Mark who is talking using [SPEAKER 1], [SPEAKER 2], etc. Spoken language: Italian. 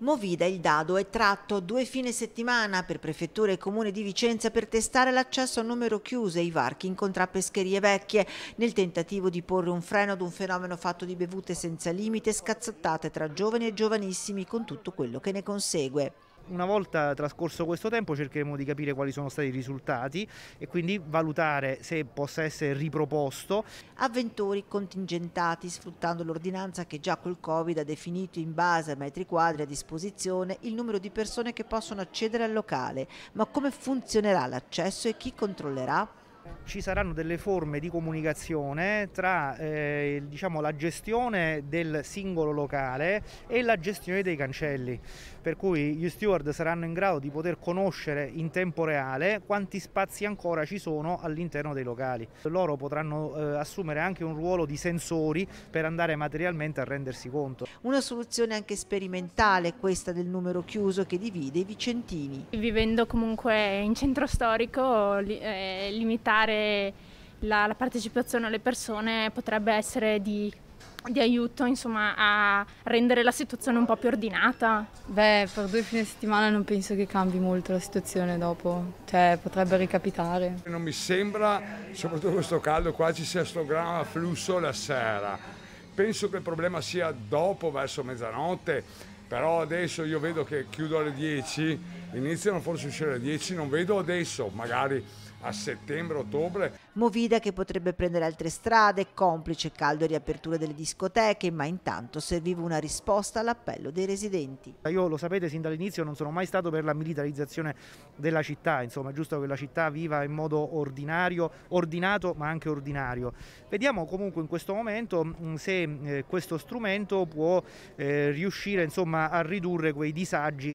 [SPEAKER 1] Movida il dado è tratto due fine settimana per prefettura e comune di Vicenza per testare l'accesso a numero chiuso ai varchi in contrappescherie vecchie nel tentativo di porre un freno ad un fenomeno fatto di bevute senza limite scazzottate tra giovani e giovanissimi
[SPEAKER 2] con tutto quello che ne consegue una volta trascorso questo tempo cercheremo di capire quali sono stati i risultati e quindi valutare se possa essere riproposto. Avventori
[SPEAKER 1] contingentati sfruttando l'ordinanza che già col Covid ha definito in base ai metri quadri a disposizione il numero di persone che possono accedere al locale, ma come funzionerà
[SPEAKER 2] l'accesso e chi controllerà? ci saranno delle forme di comunicazione tra eh, diciamo, la gestione del singolo locale e la gestione dei cancelli, per cui gli steward saranno in grado di poter conoscere in tempo reale quanti spazi ancora ci sono all'interno dei locali. Loro potranno eh, assumere anche un ruolo di sensori per andare materialmente a rendersi conto. Una soluzione anche sperimentale è
[SPEAKER 1] questa del numero chiuso che divide i vicentini.
[SPEAKER 3] Vivendo comunque in centro storico, eh, limitato migliorare la, la partecipazione alle persone potrebbe essere di di aiuto insomma, a rendere la situazione un po' più ordinata? Beh, per due fine settimana non penso che cambi molto la situazione dopo, cioè potrebbe ricapitare.
[SPEAKER 4] Non mi sembra, soprattutto questo caldo qua, ci sia questo gran flusso la sera. Penso che il problema sia dopo, verso mezzanotte, però adesso io vedo che chiudo alle 10, iniziano forse a uscire alle 10, non vedo adesso, magari a settembre-ottobre.
[SPEAKER 1] Movida che potrebbe prendere altre strade, complice caldo e riapertura delle discoteche, ma intanto serviva una risposta all'appello dei residenti.
[SPEAKER 2] Io lo sapete sin dall'inizio non sono mai stato per la militarizzazione della città, insomma è giusto che la città viva in modo ordinario, ordinato ma anche ordinario. Vediamo comunque in questo momento mm, se eh, questo strumento può eh, riuscire insomma insomma, a ridurre quei disagi.